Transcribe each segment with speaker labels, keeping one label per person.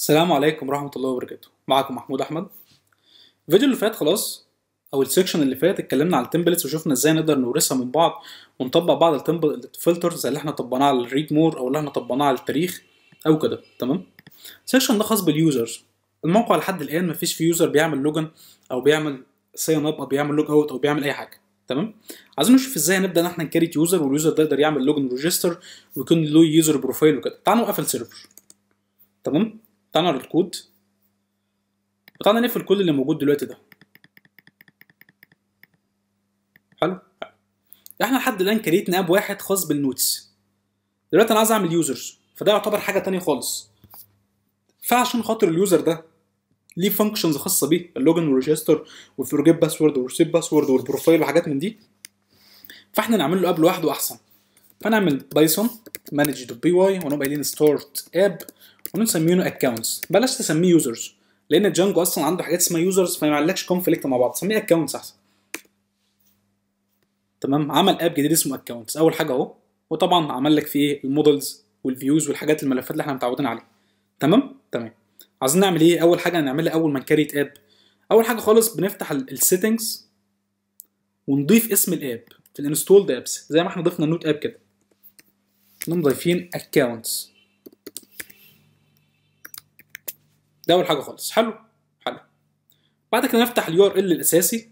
Speaker 1: السلام عليكم ورحمة الله وبركاته معكم محمود أحمد الفيديو اللي فات خلاص أو السكشن اللي فات اتكلمنا على التمبلتس وشفنا ازاي نقدر نورثها من بعض ونطبق بعض الفلترز اللي احنا طبقناها على الريد مور أو اللي احنا طبقناها على التاريخ أو كده تمام السكشن ده خاص باليوزرز الموقع لحد الآن مفيش فيه يوزر بيعمل لوجن أو بيعمل ساين اب أو بيعمل لوج أوت أو بيعمل أي حاجة تمام عايزين نشوف ازاي نبدا ان احنا نكريت يوزر واليوزر ده يقدر يعمل لوجن ريجستر ويكون له يوزر بروفايل وكده تعالوا نقفل سيرفر تمام بتاعنا الكود بتاعنا نقفل كل اللي موجود دلوقتي ده حلو احنا لحد الان كريتنا اب واحد خاص بالنوتس دلوقتي انا عايز اعمل يوزرز فده يعتبر حاجه تانية خالص فعشان خاطر اليوزر ده ليه فانكشنز خاصه بيه اللوجن والريجستر والفورجيت باسورد والريسيت باسورد والبروفايل وحاجات من دي فاحنا نعمل له اب لوحده احسن فنعمل بايثون مانج دوت بي واي ونقوم قايلين ستارت اب ونسميه اكونتس بلاش تسميه يوزرز لان جانجو اصلا عنده حاجات اسمها يوزرز فما عندكش كونفليكت مع بعض سميه اكونتس احسن تمام عمل اب جديد اسمه اكونتس اول حاجه اهو وطبعا عمل لك فيه المودلز والفيوز والحاجات الملفات اللي احنا متعودين عليها تمام تمام عايزين نعمل ايه اول حاجه هنعملها اول ما نكريت اب اول حاجه خالص بنفتح السيتنجز ونضيف اسم الاب في الانستولد ابس زي ما احنا ضفنا النوت اب كده نضيفين اكونتس ده اول حاجه خالص حلو حلو بعد كده نفتح اليو ار ال الاساسي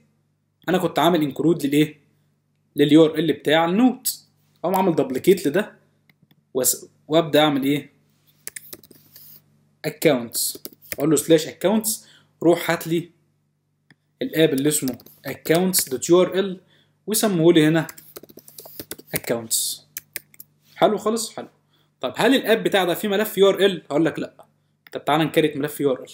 Speaker 1: انا كنت عامل انكلود للايه لليو ار ال بتاع النوت اقوم عامل دبليكيت لده وابدا اعمل ايه اكونتس اقول له سلاش اكونتس روح هات لي الاب اللي اسمه اكونتس دوت يو ار ال وسموه لي هنا اكونتس حلو خالص حلو طب هل الاب بتاع ده فيه ملف يو ار ال هقول لك لا طب تعالى نكريت ملف يو ار ال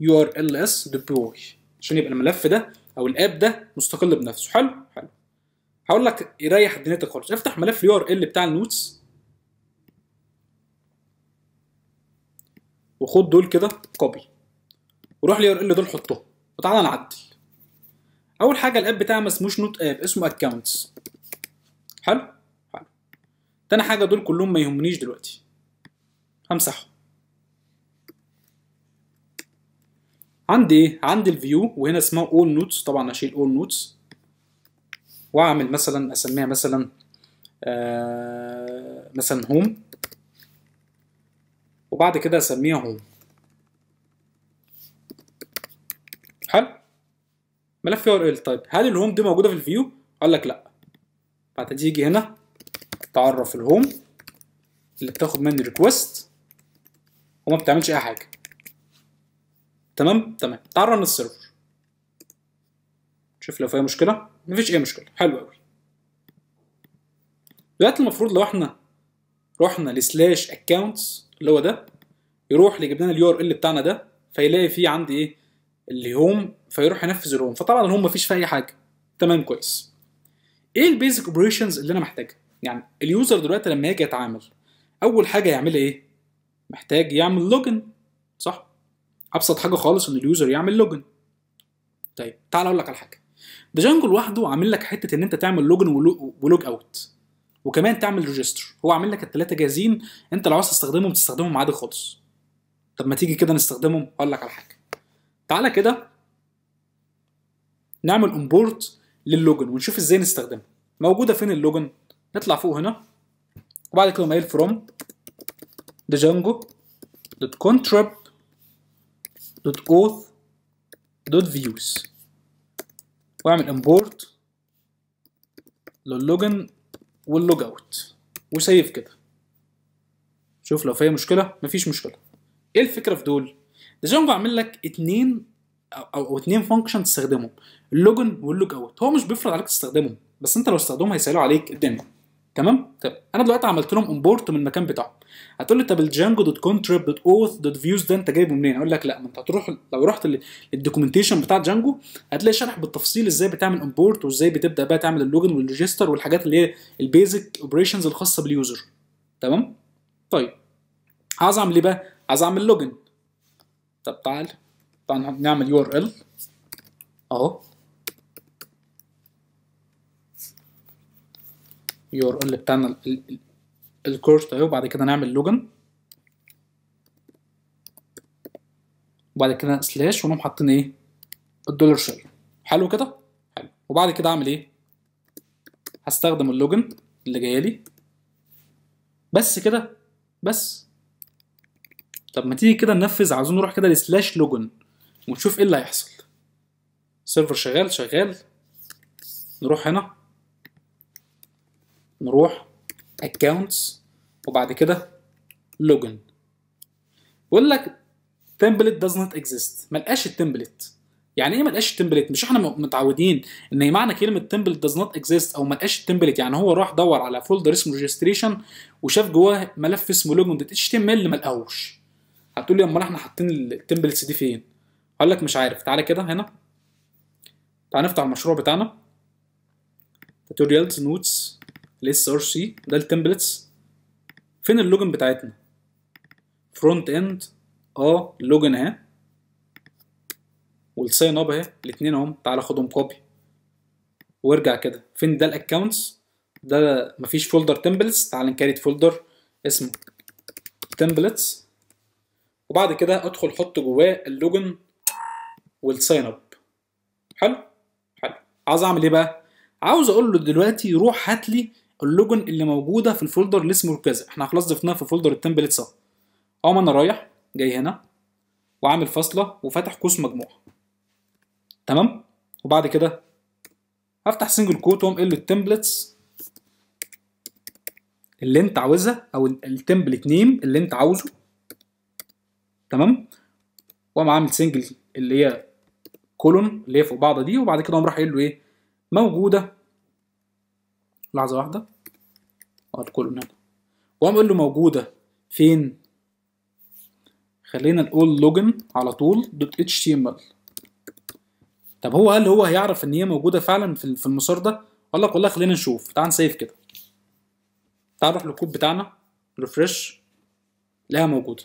Speaker 1: يو ار ال اس ديبلوي عشان يبقى الملف ده او الاب ده مستقل بنفسه حلو حلو هقول لك يريح دنيتك خالص افتح ملف اليو ار ال بتاع النوتس وخد دول كده كوبي وروح اليو ار ال دول حطهم وتعالى نعدل اول حاجه الاب بتاعها ما اسموش نوت اب اسمه اكونتس حلو حلو تاني حاجه دول كلهم ما يهمنيش دلوقتي همسحهم عندي ايه؟ عندي الفيو وهنا اسمها اول نوتس طبعا اشيل اول نوتس واعمل مثلا اسميها مثلا آه مثلا هوم وبعد كده اسميها هوم حلو ملف يو ار ال طيب هل الهوم دي موجوده في الفيو؟ قال لك لا بعد تيجي هنا تعرف الهوم اللي بتاخد مني ريكوست وما بتعملش اي حاجه تمام تمام تعال رن السيرفر شوف لو في اي مشكله مفيش اي مشكله حلو قوي دلوقتي المفروض لو احنا رحنا لسلاش اكونتس اللي هو ده يروح يجيب لنا اليو ار ال بتاعنا ده فيلاقي فيه عندي ايه هوم فيروح ينفذ الهوم فطبعا الهوم مفيش فيه اي حاجه تمام كويس ايه البيزك اوبريشنز اللي انا محتاجها يعني اليوزر دلوقتي لما يجي يتعامل اول حاجه يعملها ايه محتاج يعمل لوجن صح ابسط حاجه خالص ان اليوزر يعمل لوجن طيب تعال اقول لك على حاجه ديجانجو لوحده عامل لك حته ان انت تعمل لوجن ولوج اوت وكمان تعمل ريجستر هو عامل لك الثلاثه جاهزين انت لو عايز تستخدمهم تستخدمهم عادي خالص طب ما تيجي كده نستخدمهم اقول لك على حاجه تعالى كده نعمل امبورت للوجن ونشوف ازاي نستخدمه موجوده فين اللوجن نطلع فوق هنا وبعد كده مايل فروم ديجانجو دوت كونترب دوت اوث دوت فيوز واعمل امبورت لللوجن واللوج اوت وسيف كده شوف لو في مشكله مفيش مشكله ايه الفكره في دول ديجانجو عامل لك اتنين او او اتنين فانكشن تستخدمهم اللوجن واللوج اوت هو مش بيفرض عليك تستخدمهم بس انت لو استخدمهم هيسهلوا عليك الدنيا تمام طيب انا دلوقتي عملت لهم امبورت من المكان بتاعهم هتقول لي طب الجانجو دوت كونتريب دوت اوث دوت فيوز ده انت جايبه منين اقول لك لا ما انت هتروح لو رحت للدوكيومنتيشن بتاع جانجو هتلاقي شرح بالتفصيل ازاي بتعمل امبورت وازاي بتبدا بقى تعمل اللوجن والريجستر والحاجات اللي هي البيزك اوبريشنز الخاصه باليوزر تمام طيب عايز اعمل ايه بقى عايز اعمل لوجن طب تعال تعال نعمل يو ار ال اهو يور اللي بتاعنا الكورس اهو وبعد كده نعمل لوجن وبعد كده سلاش ونقوم حاطين ايه الدولار شير حلو كده حلو وبعد كده اعمل ايه هستخدم اللوجن اللي جايه لي بس كده بس طب ما تيجي كده ننفذ عاوزين نروح كده لسلاش لوجن ونشوف ايه اللي هيحصل سيرفر شغال شغال نروح هنا نروح اكونتس وبعد كده لوجن بيقول لك تمبلت نوت اكزيست ملقاش التمبلت يعني ايه ملقاش التمبلت مش احنا متعودين ان معنى كلمه تمبلت داز نوت اكزيست او ملقاش التمبلت يعني هو راح دور على فولدر اسمه ريجستريشن وشاف جواه ملف اسمه لوجن دوت اتش تي ام ال ملقاهوش هتقول لي امال احنا حاطين التمبلتس دي فين اقول لك مش عارف تعالى كده هنا تعالى نفتح المشروع بتاعنا توتوريالز نوتس الاس ار سي ده التمبلتس فين اللوجن بتاعتنا فرونت اند اه اللوجن اهي والساين اب اهي الاثنين اهم تعالى خدهم كوبي وارجع كده فين ده الاكونتس ده مفيش فولدر تمبلتس تعالى نكريت فولدر اسمه تمبلتس وبعد كده ادخل حط جواه اللوجن والساين اب حلو حلو عاوز اعمل ايه بقى عاوز اقول له دلوقتي روح هات لي اللوجن اللي موجوده في الفولدر اللي اسمه كذا احنا خلاص ضفناها في فولدر التمبلتس اهو اقوم انا رايح جاي هنا وعامل فاصله وفاتح قوس مجموعه تمام وبعد كده هفتح سنجل كوت واقوم قايل له التمبلتس اللي انت عاوزها او التمبلت نيم اللي انت عاوزه تمام واقوم عامل سنجل اللي هي كولون اللي هي فوق بعضها دي وبعد كده اقوم رايح قايل له ايه موجوده لحظة واحدة هتكون هنا وأقوم أقول له موجودة فين خلينا نقول لوجن على طول دوت اتش تي ام ال طب هو هل هو هيعرف ان هي موجوده فعلا في المسار ده لك والله خلينا نشوف تعال نسيف كده تعال نروح للكود بتاعنا ريفرش لها موجوده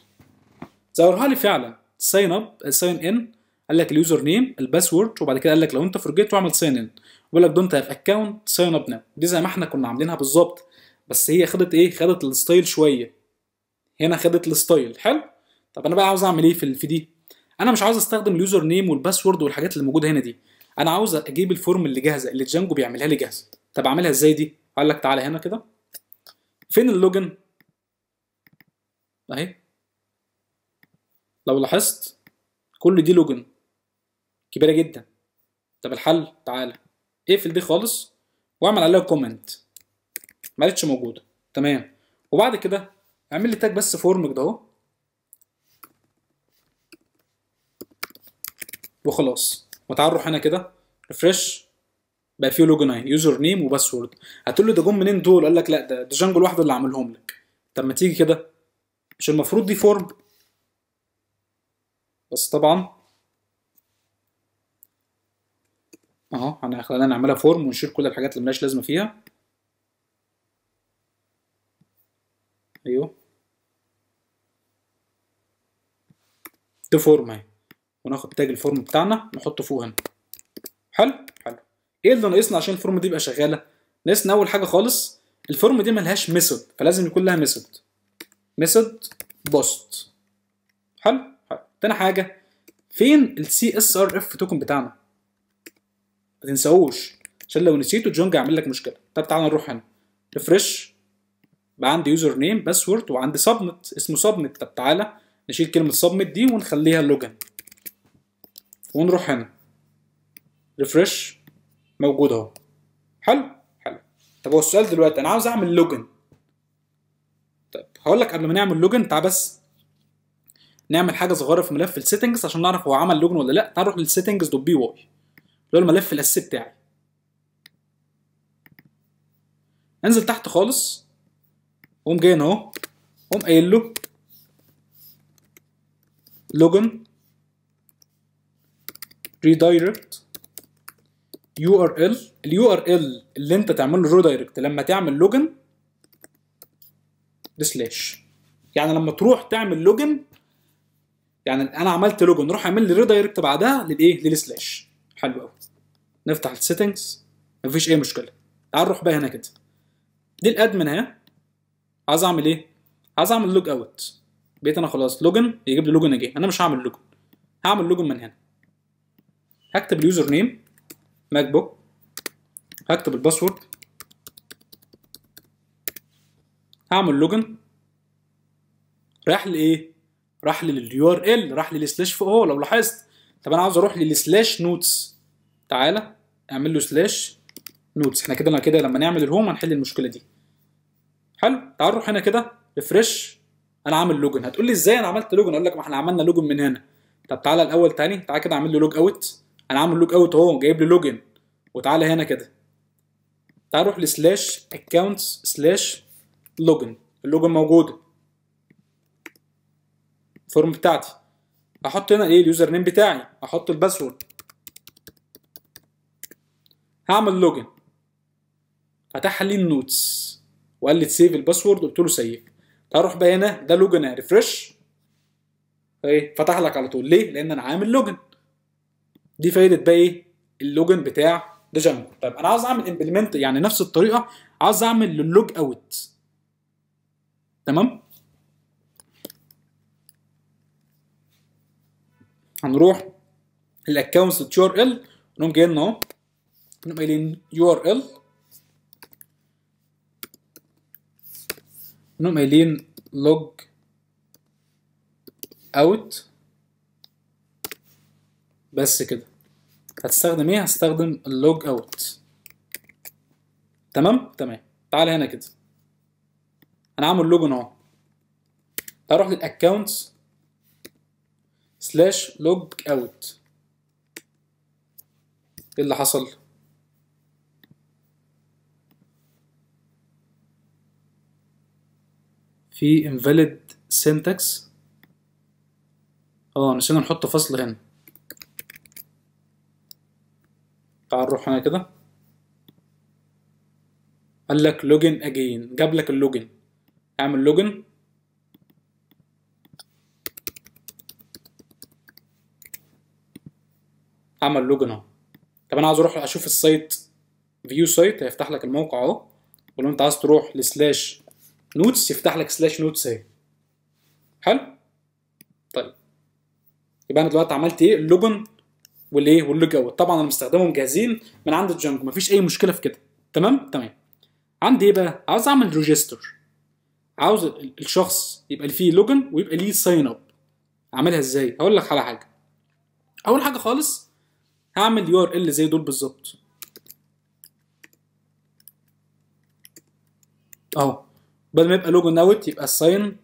Speaker 1: ظهرها لي فعلا ساين اب ساين ان قال لك اليوزر نيم الباسورد وبعد كده قال لك لو انت فرجيت واعمل ساين ان بيقول لك دونت هاف اكونت ساين اب ناو دي زي ما احنا كنا عاملينها بالظبط بس هي خدت ايه خدت الستايل شويه هنا خدت الستايل حلو طب انا بقى عاوز اعمل ايه في دي انا مش عاوز استخدم اليوزر نيم والباسورد والحاجات اللي موجوده هنا دي انا عاوز اجيب الفورم اللي جاهزه اللي جانجو بيعملها لي جاهزه طب اعملها ازاي دي قال لك تعالى هنا كده فين اللوجن اهي لو لاحظت كل دي لوجن كبيره جدا طب الحل تعالى اقفل دي خالص واعمل عليها كومنت ما عادتش موجوده تمام وبعد كده اعمل لي تاج بس فورم كده اهو وخلاص وتعال روح هنا كده ريفرش بقى فيه لوجن يوزر نيم وباسورد هتقول لي ده جم منين دول قال لك لا ده ده جانجو لوحده اللي عاملهم لك طب ما تيجي كده مش المفروض دي فورم بس طبعا اهو خلينا نعملها فورم ونشيل كل الحاجات اللي ملهاش لازمه فيها ايوه دي فورم اهي وناخد تاج الفورم بتاعنا نحطه فوق هنا حلو حلو ايه اللي ناقصنا عشان الفورم دي يبقى شغاله ناقصنا اول حاجه خالص الفورم دي ملهاش ميثود فلازم يكون لها ميثود ميثود بوست حلو حلو تاني حاجه فين السي اس ار اف توكن بتاعنا ما تنساهوش عشان لو نسيته جونج هيعمل لك مشكله طب تعالى نروح هنا ريفرش بقى عندي يوزر نيم باسورد وعندي سبمت اسمه سبمت طب تعالى نشيل كلمه سبمت دي ونخليها لوجن ونروح هنا ريفرش موجود اهو حلو حلو طب هو السؤال دلوقتي انا عاوز اعمل لوجن طب هقول لك قبل ما نعمل لوجن تعال بس نعمل حاجه صغيره في ملف السيتنجز عشان نعرف هو عمل لوجن ولا لا تعال نروح للسيتنجز دوت بي واي اللي هو الملف الاساسي بتاعي انزل تحت خالص قوم جاي اهو قوم قايل له لوجن ريدايركت يو ار ال اليو ار ال اللي انت تعمل له ريدايركت لما تعمل لوجن سلاش يعني لما تروح تعمل لوجن يعني انا عملت لوجن روح اعمل لي ريدايركت بعدها للايه للسلاش حلو قوي نفتح السيتنجز مفيش اي مشكله تعال نروح بقى هنا كده دي الادمن اهي عايز اعمل ايه عايز اعمل لوج اوت بقيت انا خلاص لوجن يجيب لي لوجن اجين انا مش هعمل لوجن هعمل لوجن من هنا هكتب اليوزر نيم ماك بوك هكتب الباسورد هعمل لوجن راح لايه راح لليو ار ال راح للسلاش فوق اهو لو لاحظت طب انا عاوز اروح للسلاش نوتس تعالى اعمل له سلاش نودز احنا كده كده لما نعمل الهوم هنحل المشكله دي حلو تعال نروح هنا كده ريفرش انا عامل لوجن هتقول لي ازاي انا عملت لوجن اقول لك ما احنا عملنا لوجن من هنا طب تعالى الاول تاني تعالى كده اعمل له لوج اوت انا عامل لوج اوت اهو جايب لي لوجن وتعالى هنا كده تعال نروح لسلاش اكونتس سلاش لوجن اللوجن موجوده الفورم بتاعتي احط هنا ايه اليوزر نيم بتاعي احط الباسورد هعمل لوجن فتح لي النوتس وقال لي سيف الباسورد قلت له سيف هروح بقى هنا ده لوجن يعني، ريفرش ايه فتح لك على طول ليه لان انا عامل لوجن دي فايده بقى ايه اللوجن بتاع ديجانجو طيب انا عاوز اعمل امبلمنت يعني نفس الطريقه عاوز اعمل للوج اوت تمام هنروح الاكونتس ار ال نقوم جايين اهو نقوم قايلين يو log out نقوم قايلين بس كده هتستخدم ايه هستخدم log out تمام تمام تعال هنا كده انا عامل لوج اهو هروح للاكونت سلاش لوج اوت ايه اللي حصل في invalid syntax اه نسينا نحط فصل هنا تعال نروح هنا كده قال لك login again جاب لك اللوجن اعمل login اعمل login اهو طب انا عايز اروح اشوف السايت فيو سايت هيفتح لك الموقع اهو ولو انت عايز تروح لسلاش نوتس يفتح لك سلاش نوتس اهي حلو طيب يبقى انا دلوقتي عملت ايه اللوبن والايه واللوج اوت طبعا انا مستخدمهم جاهزين من عند الجانجو مفيش اي مشكله في كده تمام تمام عندي ايه بقى عاوز اعمل ريجستر عاوز الشخص يبقى فيه لوجن ويبقى ليه ساين اب اعملها ازاي هقول لك على حاجه اول حاجه خالص هعمل يو ار ال زي دول بالظبط اهو بدل ما يبقى لوجو ناوت يبقى الساين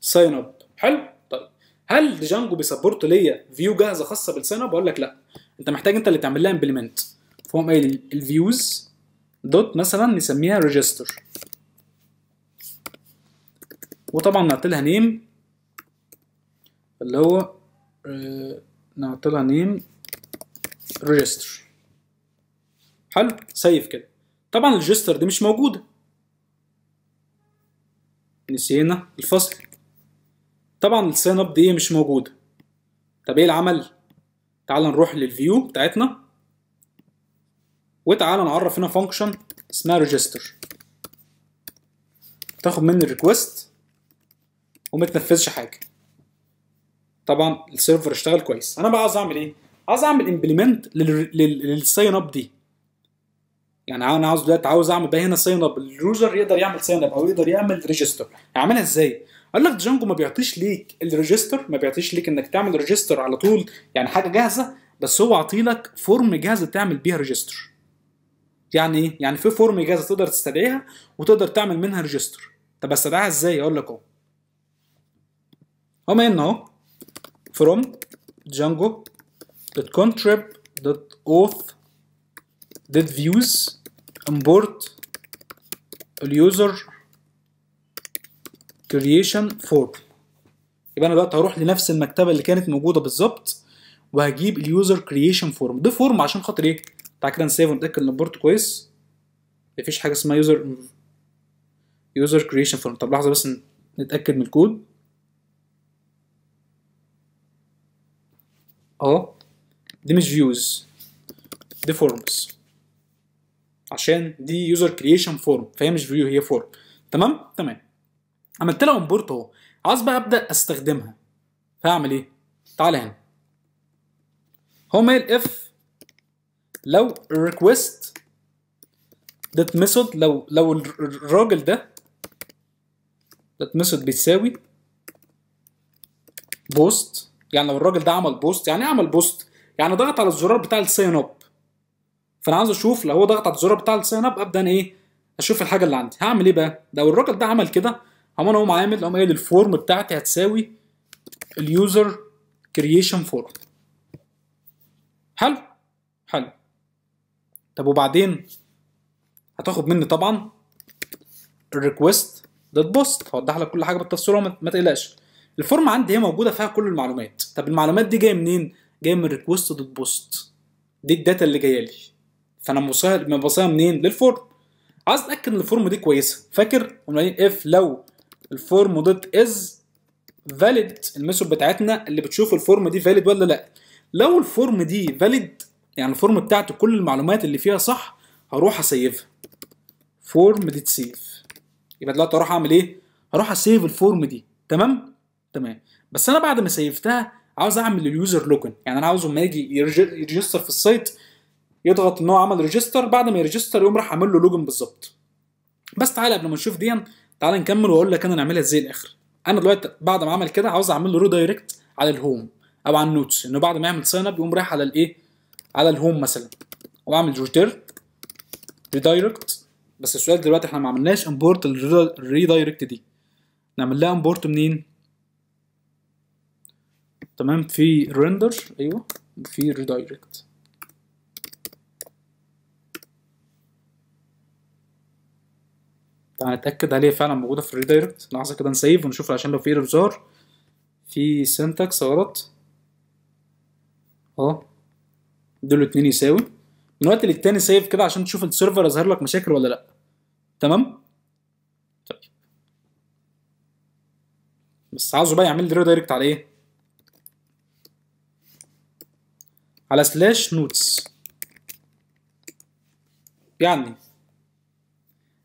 Speaker 1: ساين اب حلو طيب هل ديجانجو بيسبورت ليا فيو جاهزه خاصه بالساين اب اقول لك لا انت محتاج انت اللي تعمل لها امبلمنت فهم قايل الفيوز دوت مثلا نسميها ريجستر وطبعا نعطي لها نيم اللي هو آه، نعطي لها نيم ريجستر حلو سيف كده طبعا الريجستر دي مش موجوده نسينا الفصل طبعا الساين اب دي مش موجوده طب ايه العمل تعال نروح للفيو بتاعتنا وتعال نعرف هنا فانكشن اسمها ريجستر تاخد مني الريكوست وما تنفذش حاجه طبعا السيرفر اشتغل كويس انا بقى عايز اعمل ايه عايز اعمل امبلمنت للساين اب دي يعني انا عاوز دلوقتي عاوز اعمل بقى هنا ساين اب اليوزر يقدر يعمل ساين اب او يقدر يعمل ريجستر اعملها ازاي قال لك جانجو ما بيعطيش ليك الريجستر ما بيعطيش ليك انك تعمل ريجستر على طول يعني حاجه جاهزه بس هو لك فورم جاهزه تعمل بيها ريجستر يعني ايه يعني في فورم جاهزه تقدر تستدعيها وتقدر تعمل منها ريجستر طب استدعيها ازاي اقول لك اهو اهو هنا اهو from django.contrib.auth ديد فيوز امبورت اليوزر كرييشن فور يبقى انا دلوقتي هروح لنفس المكتبه اللي كانت موجوده بالظبط وهجيب اليوزر كرييشن فورم ده فورم عشان خاطر ايه تعال كده نسيف ونتاكد ان البورت كويس مفيش حاجه اسمها يوزر يوزر كرييشن فورم طب لحظه بس نتاكد من الكود اه دي مش فيوز دي فورمز عشان دي يوزر كرييشن فورم فهي مش فيو هي فورم تمام تمام عملت لها امبورت اهو عايز بقى ابدا استخدمها فاعمل ايه تعالى هنا هو مايل اف لو الريكوست ذات ميثود لو لو الراجل ده ذات ميثود بيساوي بوست يعني لو الراجل ده عمل بوست يعني ايه عمل بوست يعني ضغط على الزرار بتاع الساين اب فانا عاوز اشوف لو هو ضغط على الزر بتاع الساين اب ابدا ايه اشوف الحاجه اللي عندي هعمل ايه بقى لو الراجل ده عمل كده انا اقوم عامل اقوم قايل الفورم بتاعتي هتساوي اليوزر كرييشن فورم حلو حلو طب وبعدين هتاخد مني طبعا الريكوست دوت بوست هوضح لك كل حاجه بالتفصيل ما تقلقش الفورم عندي هي موجوده فيها كل المعلومات طب المعلومات دي جايه منين جايه من الريكوست دوت بوست دي الداتا اللي جايه لي فانا بوصلها منين للفورم عايز اتاكد ان الفورم دي كويسه فاكر قلنا قايلين اف لو الفورم دوت از فاليد الميثود بتاعتنا اللي بتشوف الفورم دي فاليد ولا لا لو الفورم دي فاليد يعني الفورم بتاعته كل المعلومات اللي فيها صح هروح اسيفها فورم دي تسيف يبقى دلوقتي اروح اعمل ايه هروح اسيف الفورم دي تمام تمام بس انا بعد ما سيفتها عاوز اعمل اليوزر لوجن يعني انا عاوز لما يجي يرجستر في السايت يضغط ان هو عمل ريجستر بعد ما يريجستر يقوم راح عامل له لوجن بالظبط بس تعالى قبل ما نشوف دي تعالى نكمل واقول لك انا نعملها ازاي الاخر انا دلوقتي بعد ما عمل كده عاوز اعمل له ريدايركت على الهوم او على النوتس انه بعد ما يعمل ساين اب يقوم رايح على الايه على الهوم مثلا واعمل جوتر ريدايركت بس السؤال دلوقتي احنا ما عملناش امبورت الريدايركت دي نعمل لها امبورت منين تمام في ريندر ايوه في ريدايركت هنتاكد عليها فعلا موجوده في الريدايركت لحظه كده نسيف ونشوف عشان لو في ايرور ظهر في سنتكس غلط اهو دول الاثنين يساوي من وقت للتاني سيف كده عشان تشوف السيرفر يظهر لك مشاكل ولا لا تمام طيب بس عاوزه بقى يعمل لي ريدايركت على ايه على سلاش نوتس يعني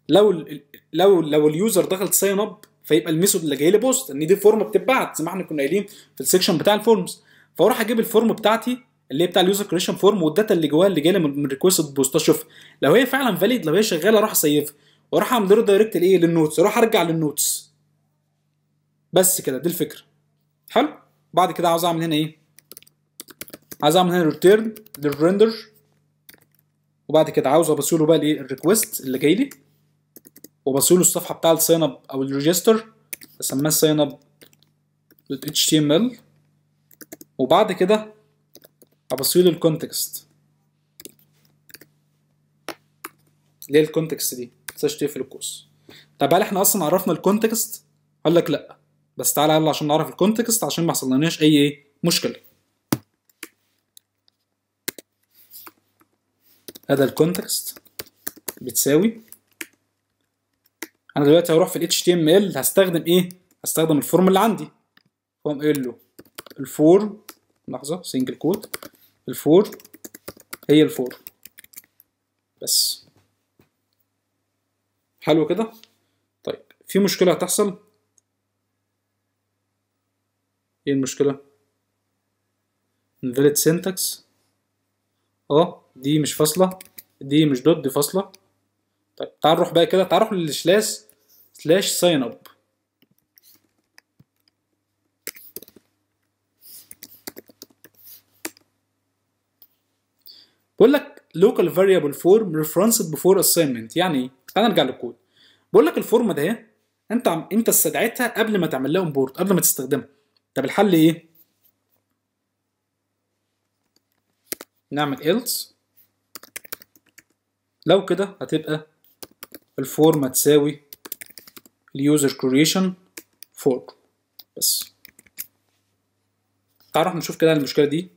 Speaker 1: لو لو لو اليوزر دخل ساين اب فيبقى الميثود اللي جاي لي بوست ان دي فورم بتتبعت زي ما احنا كنا قايلين في السكشن بتاع الفورمز فاروح اجيب الفورم بتاعتي اللي هي بتاع اليوزر كريشن فورم والداتا اللي جواها اللي جاي لي من ريكوست بوست اشوفها لو هي فعلا فاليد لو هي شغاله اروح اسيفها واروح اعمل له دايركت لايه للنوتس اروح ارجع للنوتس بس كده دي الفكره حلو بعد كده عاوز اعمل هنا ايه عاوز اعمل هنا ريتيرن للريندر وبعد كده عاوز ابص له بقى الايه الريكوست اللي جاي لي وبصيله الصفحه بتاع الساين اب او الريجستر بسميها ساين اب دوت اتش تي ام ال وبعد كده هبصيله الكونتكست اللي هي الكونتكست دي متنساش تقفل الكورس طب هل احنا اصلا عرفنا الكونتكست قال لك لا بس تعالى يلا عشان نعرف الكونتكست عشان ما حصلناش اي إيه؟ مشكله هذا الكونتكست بتساوي انا دلوقتي هروح في ال HTML هستخدم ايه؟ هستخدم الفورم اللي عندي فاقوم قايل له الفور لحظه سنجل كود الفور هي الفور بس حلو كده طيب في مشكله هتحصل ايه المشكله invalid syntax اه دي مش فاصله دي مش دوت دي فاصله طيب تعال نروح بقى كده تعال نروح للشلاس سلاش ساين اب بقول لك local variable form ريفرنسد before assignment يعني ايه؟ انا ارجع للكود بقول لك الفورمه ده انت عم انت استدعيتها قبل ما تعمل لها امبورت قبل ما تستخدمها طب الحل ايه؟ نعمل else لو كده هتبقى الفورمه تساوي اليوزر كريشن فورك بس نروح نشوف كده المشكله دي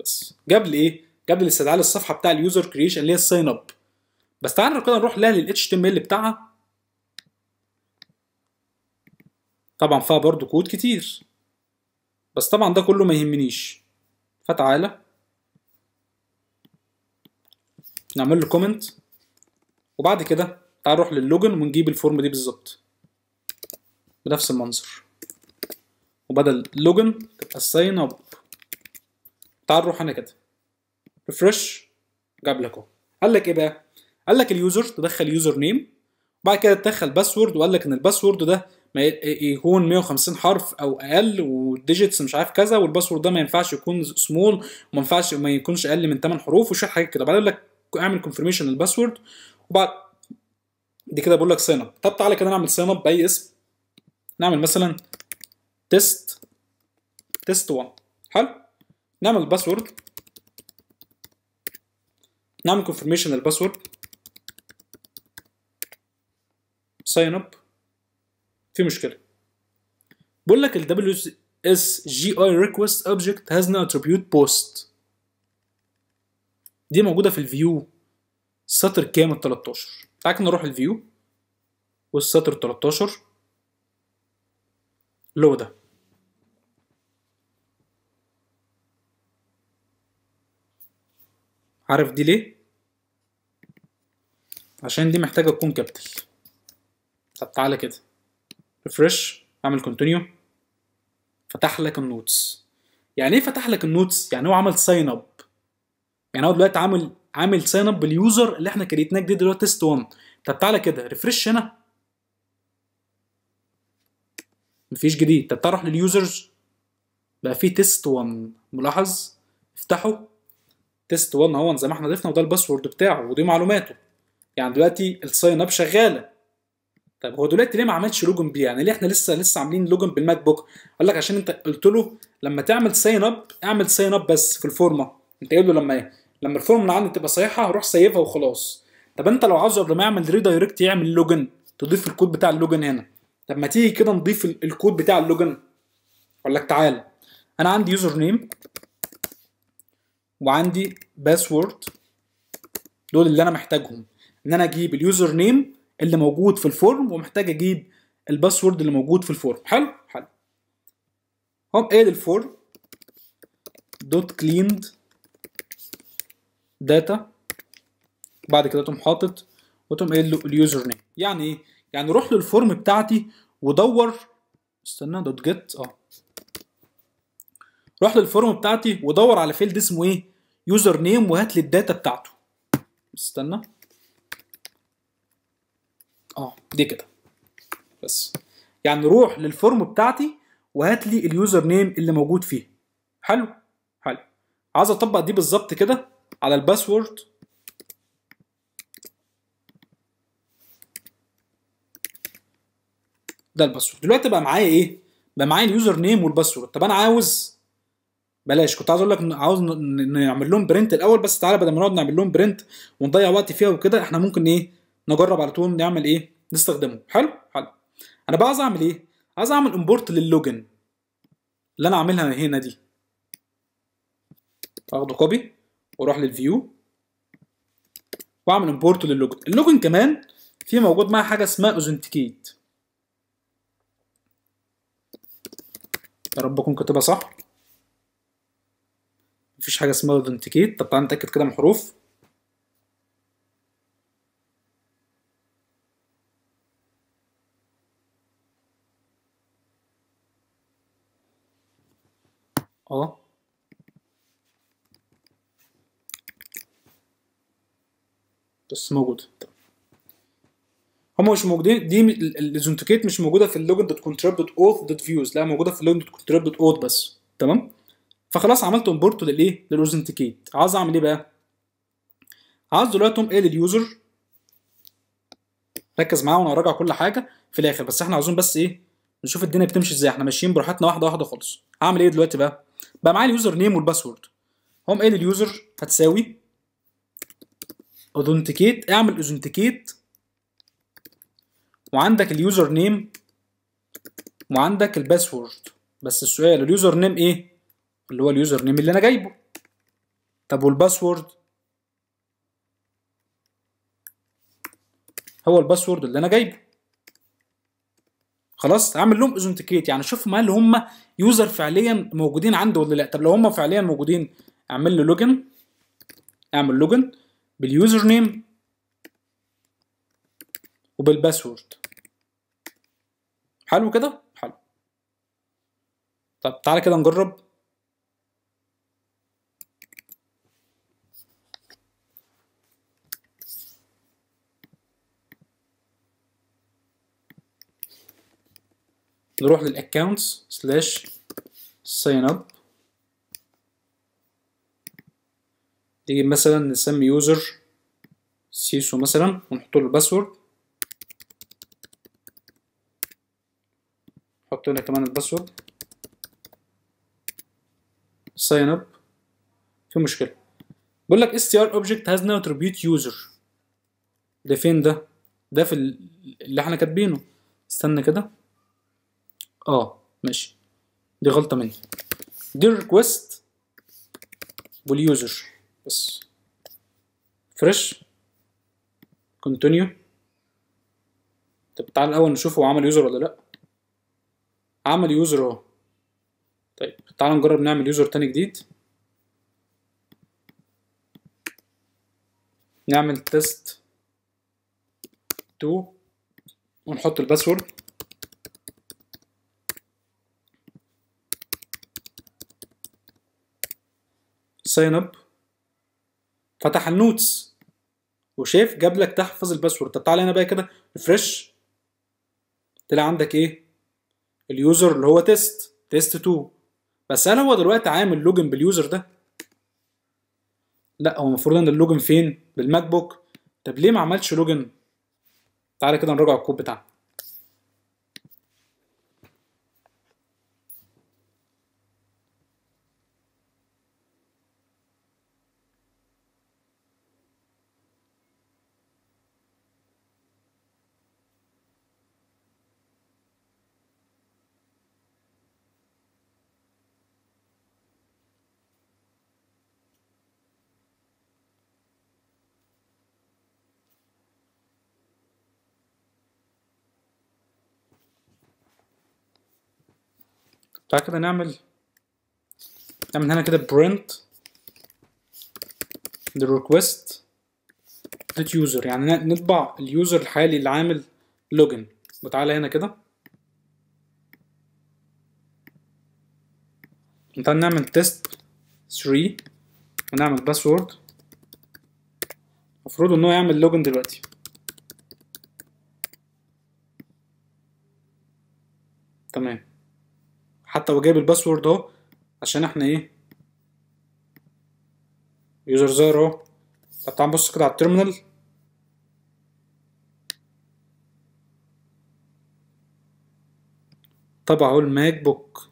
Speaker 1: بس جاب لي ايه جاب لي الاستدعاء للصفحه بتاع اليوزر كريشن اللي هي الساين اب بس تعالوا كده نروح لها لل HTML بتاعها طبعا فيها برضو كود كتير بس طبعا ده كله ما يهمنيش فتعالى نعمل له كومنت وبعد كده هنروح لللوجن ونجيب الفورم دي بالظبط بنفس المنظر وبدل لوجن تبقى ساين اب تعال نروح هنا كده ريفرش جاب لك اهو قال لك ايه بقى قال لك اليوزر تدخل يوزر نيم وبعد كده تدخل باسورد وقال لك ان الباسورد ده ما يكون إيه- إيه، 150 حرف او اقل والديجيتس مش عارف كذا والباسورد ده ما ينفعش يكون سمول وما ينفعش ما يكونش اقل من 8 حروف وشويه حاجات كده بعدين لك اعمل كونفرميشن للباسورد وبعد دي كده بقول لك up طب تعالى كده نعمل up باي اسم نعمل مثلا تيست تيست 1 حلو نعمل باسورد نعمل كونفرميشن الباسورد ساين اب في مشكله بقول لك ال WSGI request object has no attribute post دي موجوده في الفيو سطر كام ال 13 تعال نروح الفيو والسطر 13 لو ده عارف دي ليه؟ عشان دي محتاجة تكون كابيتال طب تعالى كده ريفرش اعمل كونتينيو فتح لك النوتس يعني ايه فتح لك النوتس؟ يعني هو عمل ساين اب يعني هو دلوقتي عامل عامل ساين اب باليوزر اللي احنا كريتناه جديد اللي هو تيست 1 طب تعالى كده ريفرش هنا مفيش جديد طب تعالى اروح لليوزرز بقى في تيست 1 ملاحظ افتحه تيست 1 اهو زي ما احنا ضفنا وده الباسورد بتاعه ودي معلوماته يعني دلوقتي الساين اب شغاله طب هو دلوقتي ليه ما عملش لوجن بيه يعني ليه احنا لسه لسه عاملين لوجن بالماك بوك قال لك عشان انت قلت له لما تعمل ساين اب اعمل ساين اب بس في الفورمه انت قايل له لما ايه لما الفورم اللي عندي تبقى صحيحه هروح سايبها وخلاص طب انت لو عاوزه قبل ما يعمل ريدايركت يعمل لوجن تضيف الكود بتاع اللوجن هنا طب ما تيجي كده نضيف الكود بتاع اللوجن اقول لك تعالى انا عندي يوزر نيم وعندي باسورد دول اللي انا محتاجهم ان انا اجيب اليوزر نيم اللي موجود في الفورم ومحتاج اجيب الباسورد اللي موجود في الفورم حلو حلو هقوم ايه الفورم دوت كليند داتا بعد كده تقوم حاطط وتقوم قايل له اليوزر نيم يعني ايه يعني روح للفورم بتاعتي ودور استنى دوت جيت اه روح للفورم بتاعتي ودور على فيلد اسمه ايه يوزر نيم وهات لي الداتا بتاعته استنى اه دي كده بس يعني روح للفورم بتاعتي وهات لي اليوزر نيم اللي موجود فيه حلو حلو عايز اطبق دي بالظبط كده على الباسورد ده الباسورد دلوقتي بقى معايا ايه بقى معايا اليوزر نيم والباسورد طب انا عاوز بلاش كنت عاوز اقول لك عاوز نعمل لهم برنت الاول بس تعالى بدل ما نقعد نعمل لهم برنت ونضيع وقت فيها وكده احنا ممكن ايه نجرب على طول نعمل ايه نستخدمه حلو حلو انا بقى عاوز اعمل ايه عاوز اعمل امبورت لللوجن اللي انا عاملها هنا دي اخده كوبي واروح للفيو واعمل امبورت لللوجن اللوجن كمان في موجود معاه حاجه اسمها اوزنتيكيت يا رب اكون كاتبها صح مفيش حاجه اسمها اوثنتيكيت طب تعالى نتاكد كده من الحروف اه بس موجوده هما هم مش موجودين دي الايزونتيكيت مش موجوده في اللوجن دوت كونتريب دوت اوث دوت فيوز لا موجوده في اللوجن دوت كونتريب دوت اوث بس تمام فخلاص عملت امبورت للايه للايزونتيكيت عايز اعمل ايه بقى عايز دلوقتي اقوم لليوزر ركز معايا وانا راجع كل حاجه في الاخر بس احنا عاوزين بس ايه نشوف الدنيا بتمشي ازاي احنا ماشيين براحتنا واحده واحده خالص هعمل ايه دلوقتي بقى بقى معايا اليوزر نيم والباسورد هم ايه اليوزر هتساوي اوثنتيكيت اعمل اوثنتيكيت وعندك اليوزر نيم وعندك الباسورد بس السؤال اليوزر نيم ايه اللي هو اليوزر نيم اللي انا جايبه طب والباسورد هو الباسورد اللي انا جايبه خلاص اعمل لهم اوثنتيكيت يعني شوف هل هم يوزر فعليا موجودين عنده ولا لا طب لو هم فعليا موجودين اعمل له لوجن اعمل لوجن باليوزر نيم وبالباسورد حلو كده حلو طب تعالى كده نجرب نروح للاكونتس سلاش ساين اب نيجي مثلا نسمي يوزر سيسو مثلا ونحط له الباسورد نحط هنا كمان الباسورد ساين اب في مشكله بقول لك str object has no attribute user ده فين ده ده في اللي احنا كاتبينه استنى كده اه ماشي دي غلطه مني دي request واليوزر بس فريش كونتينيو طب تعال الاول نشوف هو عمل يوزر ولا لا عمل يوزر اهو طيب تعال نجرب نعمل يوزر تاني جديد نعمل تيست 2 ونحط الباسورد ساين اب فتح النوتس وشاف جاب لك تحفظ الباسورد طب تعالى هنا بقى كده ريفرش طلع عندك ايه اليوزر اللي هو تيست تيست 2 بس هل هو دلوقتي عامل لوجن باليوزر ده لا هو المفروض ان اللوجن فين بالماك بوك طب ليه ما عملش لوجن تعالى كده نراجع الكود بتاعنا تعال كده نعمل نعمل هنا كده print the request that user يعني نطبع اليوزر الحالي اللي عامل لوجن وتعالى هنا كده تعال نعمل تيست 3 ونعمل باسورد المفروض ان هو يعمل لوجن دلوقتي حتى وجايب الباسورد اهو عشان احنا ايه يوزر زيرو اهو طب تعال نبص كده على التيرمينال طبع اهو الماك بوك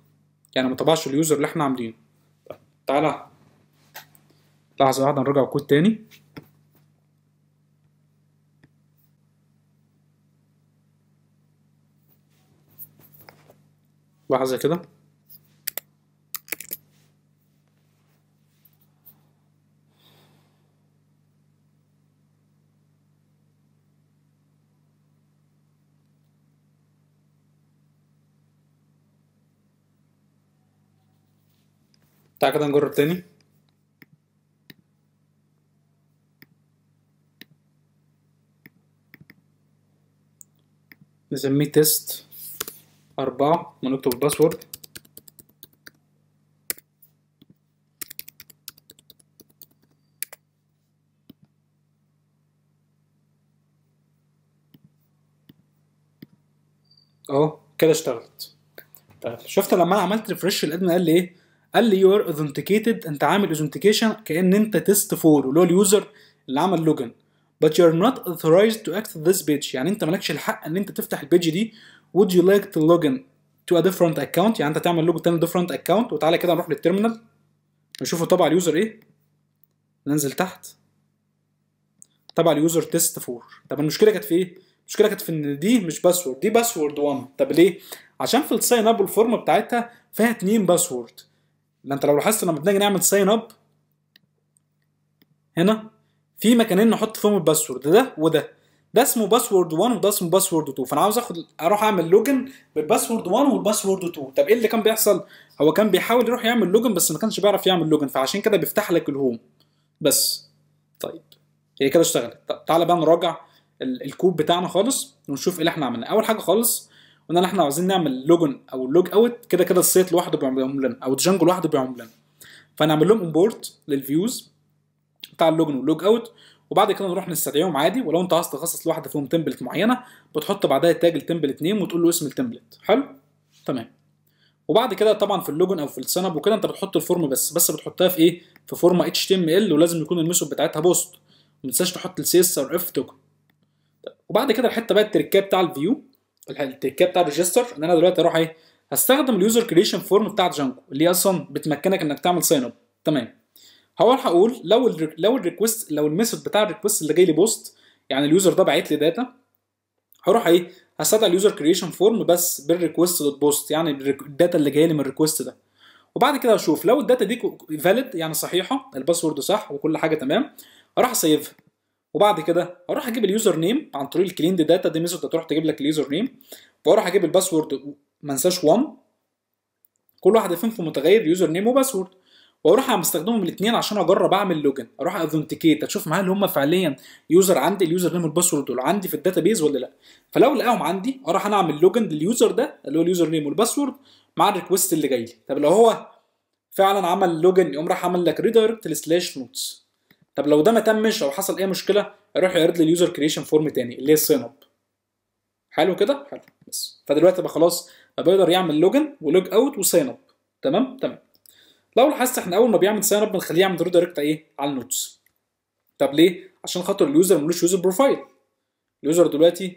Speaker 1: يعني ما طبعش اليوزر اللي احنا عاملينه تعالى لحظه واحده نرجع الكود تاني لحظه كده تعال كده نجرب تاني نسميه تيست أربعة ونكتب الباسورد اهو كده اشتغلت طيب شفت لما انا عملت ريفرش الادمن قال لي ايه قال لي يو ار انت عامل اوثنتيكيشن كان انت تيست فور اللي هو اليوزر اللي عمل لوجن but you're not authorized to access this page يعني انت مالكش الحق ان انت تفتح البيج دي would you like to login to a different account يعني انت تعمل لوجن تاني different account وتعالى كده نروح للترمينال نشوفوا طبع اليوزر ايه ننزل تحت طبع اليوزر تيست 4 طب المشكله كانت في ايه المشكله كانت في ان دي مش باسورد دي باسورد 1 طب ليه عشان في الساين اب الفورم بتاعتها فيها اتنين باسورد ما انت لو لاحظت لما بنيجي نعمل ساين اب هنا في مكانين نحط فيهم الباسورد ده وده ده اسمه باسورد 1 وده اسمه باسورد 2 فانا عاوز اخد اروح اعمل لوجن بالباسورد 1 والباسورد 2 طب ايه اللي كان بيحصل هو كان بيحاول يروح يعمل لوجن بس ما كانش بيعرف يعمل لوجن فعشان كده بيفتح لك الهوم بس طيب هي كده اشتغلت طب تعالى بقى نراجع الكود بتاعنا خالص ونشوف ايه اللي احنا عملناه اول حاجه خالص قلنا احنا عاوزين نعمل لوجن او لوج اوت كده كده السيت لوحده بيعمل لنا او الجانجو لوحده بيعمل لنا فنعمل لهم امبورت للفيوز بتاع اللوجن واللوج اوت وبعد كده نروح نستدعيهم عادي ولو انت عايز تخصص لواحده فيهم تمبلت معينه بتحط بعدها تاج التمبلت نيم وتقول له اسم التمبلت حلو تمام وبعد كده طبعا في اللوجن او في السنب وكده انت بتحط الفورم بس بس بتحطها في ايه في فورمه اتش تي ام ال ولازم يكون الميثود بتاعتها بوست ما تنساش تحط السي اس او اف توكن طيب، وبعد كده الحته بقى التركيه بتاع الفيو التكيه بتاع الريجستر ان انا دلوقتي اروح ايه هستخدم اليوزر كريشن فورم بتاع جانجو اللي هي اصلا بتمكنك انك تعمل ساين اب تمام هروح اقول لو الـ لو الريكوست لو الميثود بتاع الريكوست اللي جاي لي بوست يعني اليوزر ده بعت لي داتا هروح ايه هستدعي اليوزر كريشن فورم بس بالريكوست دوت بوست يعني الداتا اللي جايه لي من الريكوست ده وبعد كده هشوف لو الداتا دي فاليد يعني صحيحه الباسورد صح وكل حاجه تمام اروح اسيفها وبعد كده اروح اجيب اليوزر نيم عن طريق الكليند داتا دي ميثود هتروح تجيب لك اليوزر نيم واروح اجيب الباسورد ما انساش 1 كل واحد فيهم في متغير يوزر نيم وباسورد واروح مستخدمهم الاثنين عشان اجرب اعمل لوجن اروح اذنتيكيت اشوف هل هم فعليا يوزر عندي اليوزر نيم والباسورد دول عندي في الداتا بيز ولا لا فلو لقاهم عندي اروح انا اعمل لوجن لليوزر ده اللي هو اليوزر نيم والباسورد مع الريكوست اللي جاي لي طب لو هو فعلا عمل لوجن يقوم راح عمل لك ريدايركت لسلاش نوتس طب لو ده ما تمش او حصل اي مشكله اروح يعرض لي اليوزر كريشن فورم تاني اللي هي الساين اب حلو كده حلو بس فدلوقتي بقى خلاص بيقدر يعمل لوجن ولوج اوت وساين اب تمام تمام لو لاحظت احنا اول ما بيعمل ساين اب بنخليه يعمل دايركت ايه على النوتس طب ليه عشان خاطر اليوزر ملوش يوزر بروفايل اليوزر دلوقتي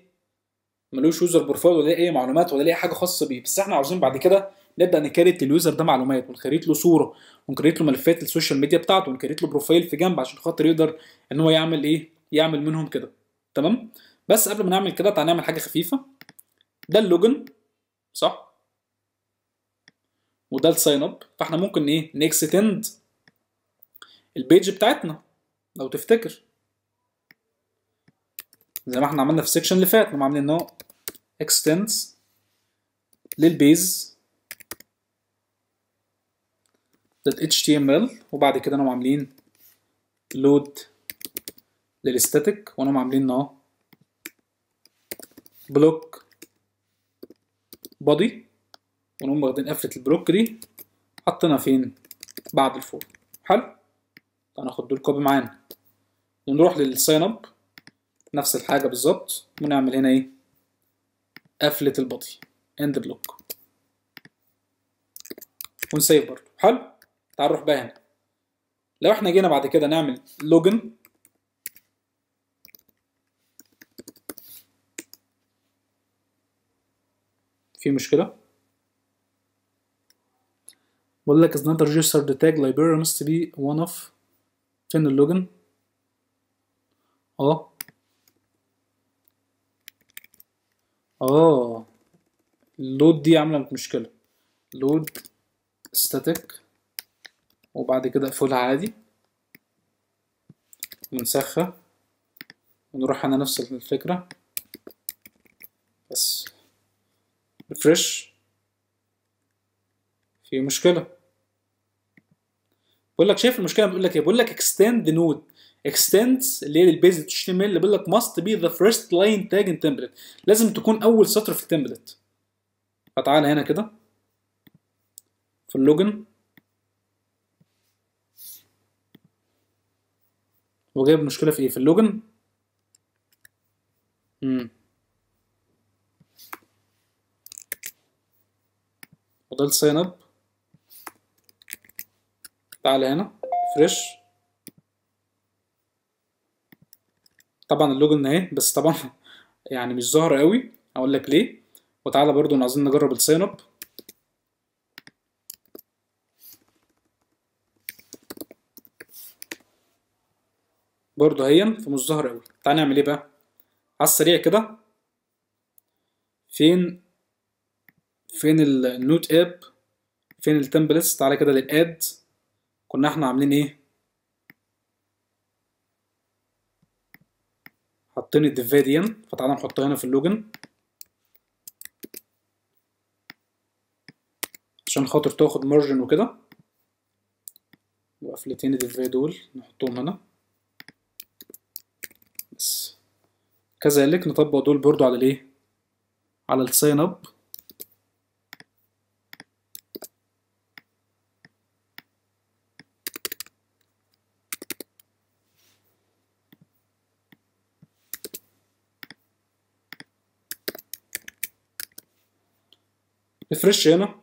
Speaker 1: ملوش يوزر بروفايل ولا اي معلومات ولا اي حاجه خاصه بيه بس احنا عاوزين بعد كده نبدا نكريت اليوزر ده معلومات ونكريت له صوره ونكريت له ملفات السوشيال ميديا بتاعته ونكريت له بروفايل في جنب عشان خاطر يقدر ان هو يعمل ايه يعمل منهم كده تمام بس قبل ما نعمل كده تعالى نعمل حاجه خفيفه ده اللوجن صح وده الساين اب فاحنا ممكن ايه نكستند البيج بتاعتنا لو تفتكر زي ما احنا عملنا في السكشن اللي فات لما عاملين هو extends للبيز .html وبعد كده انا عاملين لود للاستاتيك وانا عاملين نا بلوك بودي ونقوم واخدين قفله البلوك دي حطينا فين بعد الفور حلو هناخد دول كوبي معانا ونروح للساين اب نفس الحاجه بالظبط ونعمل هنا ايه قفله البطي اند بلوك ونسيف برضه حلو تعال نروح بقى هنا لو احنا جينا بعد كده نعمل لوجن في مشكله بقول لك is not registered ذا تاج library must be one اوف فين اللوجن اه اه اللود دي عامله مشكله لود static وبعد كده اقفلها عادي ونسخها ونروح على نفس الفكرة بس ريفرش في مشكلة بقول لك شايف المشكلة بيقول لك ايه بيقول لك اكستند نود اكستند اللي هي البيز اتش تي ام ال بيقول لك ماست بي ذا فيرست لاين تاج ان تمبلت لازم تكون اول سطر في التمبلت فتعال هنا كده في اللوجن هو جايب مشكلة في ايه في اللوجن امم فضلت ساين اب تعالى هنا فريش طبعا اللوجن اهي بس طبعا يعني مش ظاهر قوي اقول لك ليه وتعالى برضو عايزين نجرب الساين اب برضه هين فمش ظاهر قوي تعال نعمل ايه بقى على السريع كده فين فين النوت اب فين التمبلتس تعالى كده للاد كنا احنا عاملين ايه حاطين الديفيديان فتعالى نحطها هنا في اللوجن عشان خاطر تاخد مارجن وكده وقفلتين الديفيديان دول نحطهم هنا distance كذلك نطبق دول برضو على الايه على الساين اب ريفرش هنا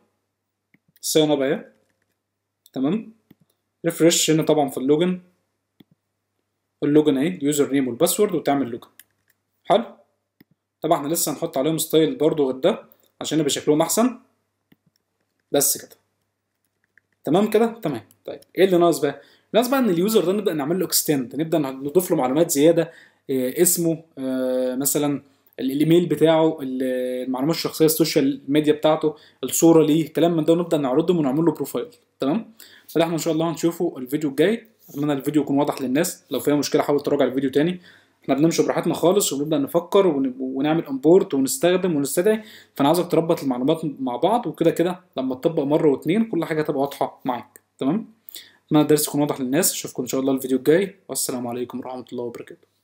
Speaker 1: الساين اب اهي تمام ريفرش هنا طبعا في اللوجن اللوجن اهي اليوزر نيم والباسورد وتعمل لوجن حلو طبعا احنا لسه هنحط عليهم ستايل برضو غير ده عشان يبقى شكلهم احسن بس كده تمام كده تمام طيب ايه اللي ناقص بقى ناقص بقى ان اليوزر ده نبدا نعمل له اكستند نبدا نضيف له معلومات زياده إيه اسمه إيه مثلا الايميل بتاعه المعلومات الشخصيه السوشيال ميديا بتاعته الصوره ليه الكلام من ده ونبدا نعرضهم ونعمل له بروفايل تمام فده احنا ان شاء الله هنشوفه الفيديو الجاي اتمنى الفيديو يكون واضح للناس لو فيها مشكله حاول تراجع الفيديو تاني احنا بنمشي براحتنا خالص وبنبدا نفكر ونعمل امبورت ونستخدم ونستدعي فانا عايزك تربط المعلومات مع بعض وكده كده لما تطبق مره واتنين كل حاجه هتبقى واضحه معاك تمام اتمنى الدرس يكون واضح للناس اشوفكم ان شاء الله الفيديو الجاي والسلام عليكم ورحمه الله وبركاته